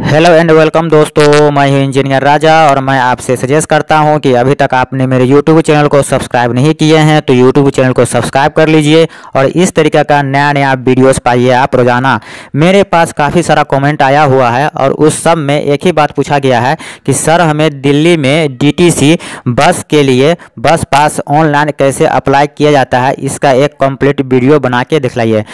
hello and welcome दोस्तों मैं हूं इंजीनियर राजा और मैं आपसे सजेस्ट करता हूं कि अभी तक आपने मेरे यूट्यूब चैनल को सब्सक्राइब नहीं किए हैं तो यूट्यूब चैनल को सब्सक्राइब कर लीजिए और इस तरीके का नया नया वीडियोस पाइए आप रोजाना मेरे पास काफ़ी सारा कमेंट आया हुआ है और उस सब में एक ही बात पूछा गया है कि सर हमें दिल्ली में डी बस के लिए बस पास ऑनलाइन कैसे अप्लाई किया जाता है इसका एक कम्प्लीट वीडियो बना के दिखलाइए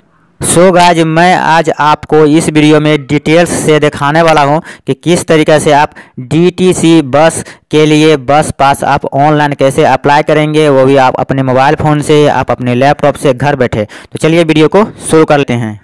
सो so गाइज मैं आज आपको इस वीडियो में डिटेल्स से दिखाने वाला हूं कि किस तरीके से आप डीटीसी बस के लिए बस पास आप ऑनलाइन कैसे अप्लाई करेंगे वो भी आप अपने मोबाइल फ़ोन से आप अपने लैपटॉप से घर बैठे तो चलिए वीडियो को शुरू करते हैं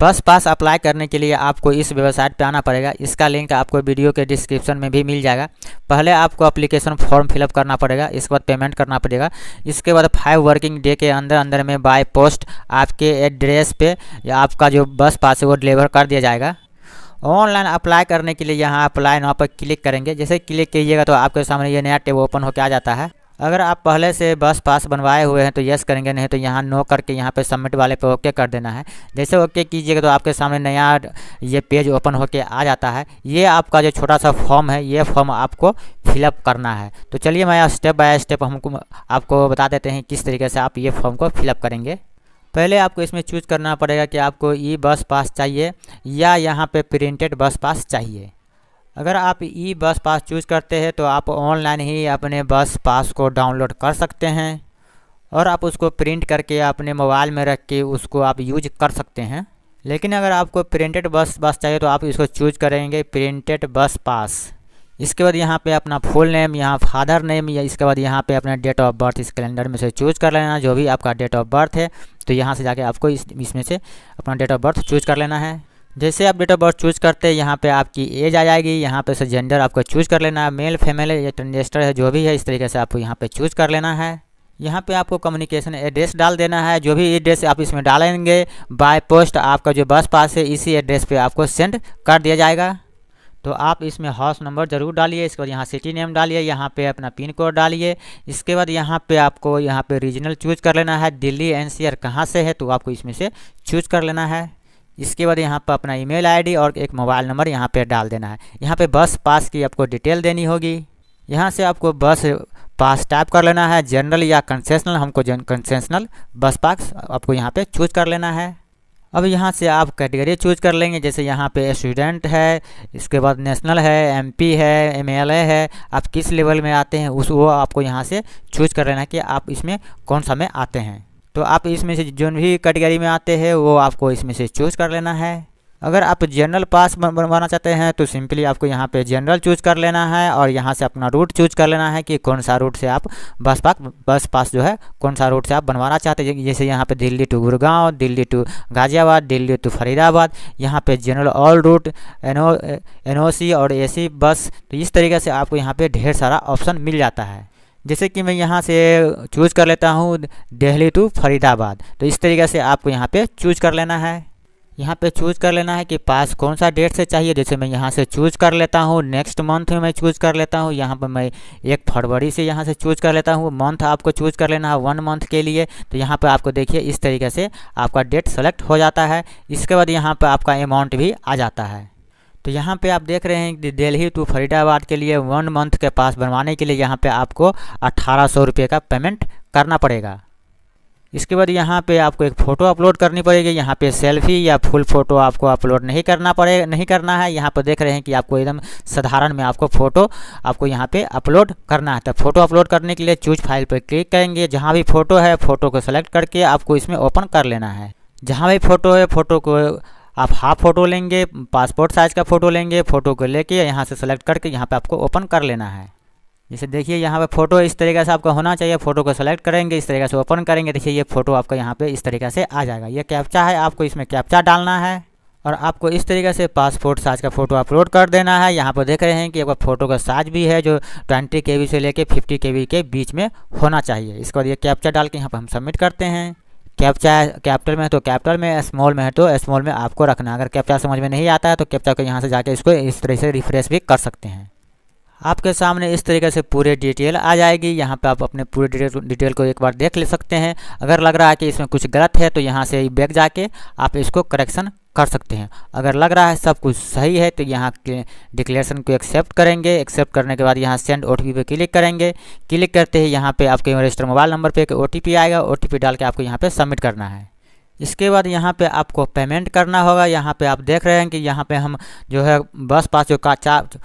बस पास अप्लाई करने के लिए आपको इस वेबसाइट पर आना पड़ेगा इसका लिंक आपको वीडियो के डिस्क्रिप्शन में भी मिल जाएगा पहले आपको अप्लीकेशन फॉर्म फिलअप करना पड़ेगा इसके बाद पेमेंट करना पड़ेगा इसके बाद फाइव वर्किंग डे के अंदर अंदर में बाय पोस्ट आपके एड्रेस पे या आपका जो बस पास है वो डिलीवर कर दिया जाएगा ऑनलाइन अप्लाई करने के लिए यहाँ अप्लाई नाव पर क्लिक करेंगे जैसे क्लिक कीजिएगा तो आपके सामने ये नया टेब ओपन होकर आ जाता है अगर आप पहले से बस पास बनवाए हुए हैं तो येस करेंगे नहीं तो यहाँ नो करके यहाँ पे सबमिट वाले पे ओके कर देना है जैसे ओके कीजिएगा तो आपके सामने नया ये पेज ओपन होके आ जाता है ये आपका जो छोटा सा फॉर्म है ये फॉर्म आपको फिलअप करना है तो चलिए मैं स्टेप बाय स्टेप हमको आपको बता देते हैं किस तरीके से आप ये फॉर्म को फिलअप करेंगे पहले आपको इसमें चूज करना पड़ेगा कि आपको ई बस पास चाहिए या यहाँ पर प्रिंटेड बस पास चाहिए अगर आप ई बस पास चूज़ करते हैं तो आप ऑनलाइन ही अपने बस पास को डाउनलोड कर सकते हैं और आप उसको प्रिंट करके अपने मोबाइल में रख के उसको आप यूज कर सकते हैं लेकिन अगर आपको प्रिंटेड बस पास चाहिए तो आप इसको चूज करेंगे प्रिंटेड बस पास इसके बाद यहाँ पे अपना फुल नेम यहाँ फादर नेम या इसके बाद यहाँ पे अपना डेट ऑफ बर्थ इस कैलेंडर में से चूज कर लेना जो भी आपका डेट ऑफ बर्थ है तो यहाँ से जाके आपको इस इसमें से अपना डेट ऑफ बर्थ चूज कर लेना है जैसे आप डेट ऑफ बर्थ चूज करते हैं यहाँ पे आपकी एज आ जाएगी यहाँ पे से जेंडर आपको चूज कर लेना है मेल फीमेल या ट्रेंजेस्टर तो है जो भी है इस तरीके से आपको यहाँ पे चूज कर लेना है यहाँ पे आपको कम्युनिकेशन एड्रेस डाल देना है जो भी एड्रेस आप इसमें डालेंगे बाय पोस्ट आपका जो बस पास है इसी एड्रेस पर आपको सेंड कर दिया जाएगा तो आप इसमें हाउस नंबर ज़रूर डालिए इसके बाद यहाँ सिटी नेम डालिए यहाँ पे अपना पिन कोड डालिए इसके बाद यहाँ पे आपको यहाँ पे रीजनल चूज कर लेना है दिल्ली एनसीआर कहाँ से है तो आपको इसमें से चूज कर लेना है इसके बाद यहाँ पर अपना ईमेल आईडी और एक मोबाइल नंबर यहाँ पर डाल देना है यहाँ पर बस पास की आपको डिटेल देनी होगी यहाँ से आपको बस पास टाइप कर लेना है जनरल या कंसेशनल हमको कंसेशनल बस पास आपको यहाँ पे चूज कर लेना है अब यहाँ से आप कैटेगरी चूज कर लेंगे जैसे यहाँ पे स्टूडेंट है इसके बाद नेशनल है एमपी है एमएलए है आप किस लेवल में आते हैं उस वो आपको यहाँ से चूज कर लेना है कि आप इसमें कौन सा में आते हैं तो आप इसमें से जो भी कैटेगरी में आते हैं वो आपको इसमें से चूज़ कर लेना है अगर आप जनरल पास बनवाना चाहते हैं तो सिंपली आपको यहाँ पे जनरल चूज कर लेना है और यहाँ से अपना रूट चूज कर लेना है कि कौन सा रूट से आप बस पास बस पास जो है कौन सा रूट से आप बनवाना चाहते हैं जैसे यहाँ पे Delhi to Gurgaon Delhi to Ghaziabad Delhi to Faridabad यहाँ पे जनरल ऑल रूट एन और ए बस तो इस तरीके से आपको यहाँ पर ढेर सारा ऑप्शन मिल जाता है जैसे कि मैं यहाँ से चूज़ कर लेता हूँ दिल्ली टू फरीदाबाद तो इस तरीके से आपको यहाँ पे चूज़ कर लेना है यहाँ पे चूज़ कर लेना है कि पास कौन सा डेट से चाहिए जैसे मैं यहाँ से चूज़ कर लेता हूँ नेक्स्ट मंथ में मैं चूज़ कर लेता हूँ यहाँ पर मैं एक फरवरी से यहाँ से चूज़ कर लेता हूँ मंथ आपको चूज़ कर लेना है वन मंथ के लिए तो यहाँ पर आपको देखिए इस तरीके से आपका डेट सेलेक्ट हो जाता है इसके बाद यहाँ पर आपका अमाउंट भी आ जाता है तो यहाँ पे आप देख रहे हैं कि दिल्ली टू फरीदाबाद के लिए वन मंथ के पास बनवाने के लिए यहाँ पे आपको अट्ठारह सौ रुपये का पेमेंट करना पड़ेगा इसके बाद यहाँ पे आपको एक फ़ोटो अपलोड करनी पड़ेगी यहाँ पे सेल्फी या फुल फ़ोटो आपको अपलोड नहीं करना पड़े नहीं करना है यहाँ पर देख रहे हैं कि आपको एकदम साधारण में आपको फ़ोटो आपको यहाँ पे अपलोड करना है तो फ़ोटो अपलोड करने के लिए चूज फाइल पर क्लिक करेंगे जहाँ भी फ़ोटो है फ़ोटो को सेलेक्ट करके आपको इसमें ओपन कर लेना है जहाँ भी फ़ोटो है फ़ोटो को आप हाफ फ़ोटो लेंगे पासपोर्ट साइज़ का फ़ोटो लेंगे फ़ोटो को लेके यहाँ से सेलेक्ट करके यहाँ पे आपको ओपन कर लेना है जैसे देखिए यहाँ पे फ़ोटो इस तरीके से आपका होना चाहिए फ़ोटो को सेलेक्ट करेंगे इस तरीके से ओपन करेंगे देखिए ये फ़ोटो आपका यहाँ पे इस तरीके से आ जाएगा ये कैप्चा है आपको इसमें कैप्चा डालना है और आपको इस तरीके से पासपोर्ट साइज़ का फ़ोटो अपलोड कर देना है यहाँ पर देख रहे हैं कि आपका फ़ोटो का साइज भी है जो ट्वेंटी के से लेकर फिफ्टी के के बीच में होना चाहिए इसके बाद ये कैप्चा डाल के यहाँ पर हम सबमिट करते हैं कैप्चा कैपिटल में तो कैपिटल में स्मॉल में है तो स्मॉल तो में आपको रखना अगर कैप्चा समझ में नहीं आता है तो कैप्चा को यहाँ से जाके इसको इस तरह से रिफ्रेश भी कर सकते हैं आपके सामने इस तरीके से पूरे डिटेल आ जाएगी यहाँ पे आप अपने पूरे डिटेल डिटेल को एक बार देख ले सकते हैं अगर लग रहा है कि इसमें कुछ गलत है तो यहाँ से बैग जाके आप इसको करेक्शन कर सकते हैं अगर लग रहा है सब कुछ सही है तो यहाँ के डिक्लेरेशन को एक्सेप्ट करेंगे एक्सेप्ट करने के बाद यहाँ सेंड ओ टी पे क्लिक करेंगे क्लिक करते ही यहाँ पर आपके रजिस्टर मोबाइल नंबर पर एक ओ आएगा ओ डाल के आपको यहाँ पर सबमिट करना है इसके बाद यहाँ पे आपको पेमेंट करना होगा यहाँ पे आप देख रहे हैं कि यहाँ पे हम जो है बस पास जो का चार्ज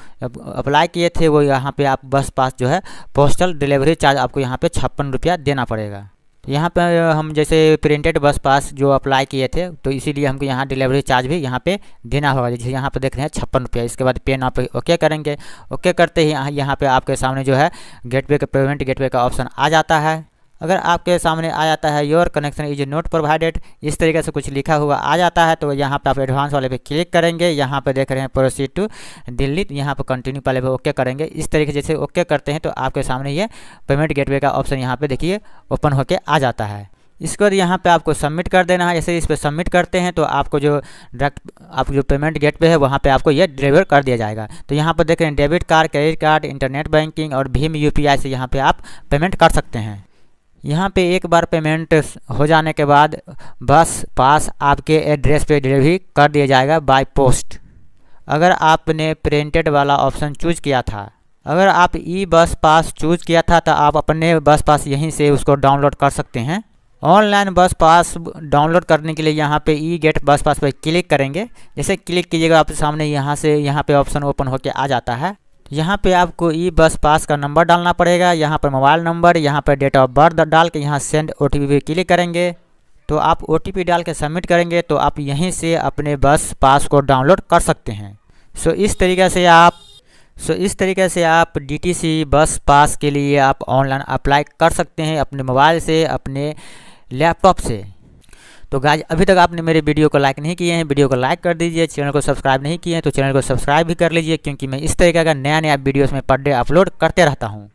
अप्लाई किए थे वो यहाँ पे आप बस पास जो है पोस्टल डिलीवरी चार्ज आपको यहाँ पे छप्पन रुपया देना पड़ेगा तो यहाँ पे हम जैसे प्रिंटेड बस पास जो अप्लाई किए थे तो इसीलिए हमको यहाँ डिलीवरी चार्ज भी यहाँ पे देना होगा जैसे यहाँ पे देख रहे हैं छप्पन रुपया इसके बाद पेन आप ओके करेंगे ओके करते ही यहाँ पे आपके सामने जो है गेटवे का पेमेंट गेटवे का ऑप्शन आ जाता है अगर आपके सामने आ जाता है your connection is not provided इस तरीके से कुछ लिखा हुआ आ जाता है तो यहाँ पे आप एडवांस वाले पे क्लिक करेंगे यहाँ पे देख रहे हैं प्रोसीड टू दिल्ली यहाँ पे कंटिन्यू पहले पे ओके करेंगे इस तरीके जैसे ओके करते हैं तो आपके सामने ये पेमेंट गेटवे का ऑप्शन यहाँ पर देखिए ओपन होकर आ जाता है इसके बाद यहाँ पे आपको सबमिट कर देना है जैसे इस पर सबमिट करते हैं तो आपको जो डायरेक्ट आप जो पेमेंट गेट पे है वहाँ पे आपको ये डिलीवर कर दिया जाएगा तो यहाँ पर देख रहे हैं debit card credit card internet banking और भीम यूपीआई से यहाँ पे आप पेमेंट कर सकते हैं यहाँ पे एक बार पेमेंट हो जाने के बाद बस पास आपके एड्रेस पे डिलीवरी कर दिया जाएगा बाय पोस्ट अगर आपने प्रिंटेड वाला ऑप्शन चूज किया था अगर आप ई बस पास चूज किया था तो आप अपने बस पास यहीं से उसको डाउनलोड कर सकते हैं ऑनलाइन बस पास डाउनलोड करने के लिए यहाँ पे ई गेट बस पास पर क्लिक करेंगे जैसे क्लिक कीजिएगा आपके सामने यहाँ से यहाँ पे ऑप्शन ओपन होकर आ जाता है यहाँ पे आपको ई बस पास का नंबर डालना पड़ेगा यहाँ पर मोबाइल नंबर यहाँ पर डेट ऑफ बर्थ डाल के यहाँ सेंड ओ टी पे क्लिक करेंगे तो आप ओ डाल के सबमिट करेंगे तो आप यहीं से अपने बस पास को डाउनलोड कर सकते हैं सो इस तरीके से आप सो इस तरीके से आप सी बस पास के लिए आप ऑनलाइन अप्लाई कर सकते हैं अपने मोबाइल से अपने लैपटॉप से तो गाइज अभी तक आपने मेरे वीडियो को लाइक नहीं किए हैं वीडियो को लाइक कर दीजिए चैनल को सब्सक्राइब नहीं किए हैं तो चैनल को सब्सक्राइब भी कर लीजिए क्योंकि मैं इस तरीके का नया नया वीडियोस में पर डे अपलोड करते रहता हूँ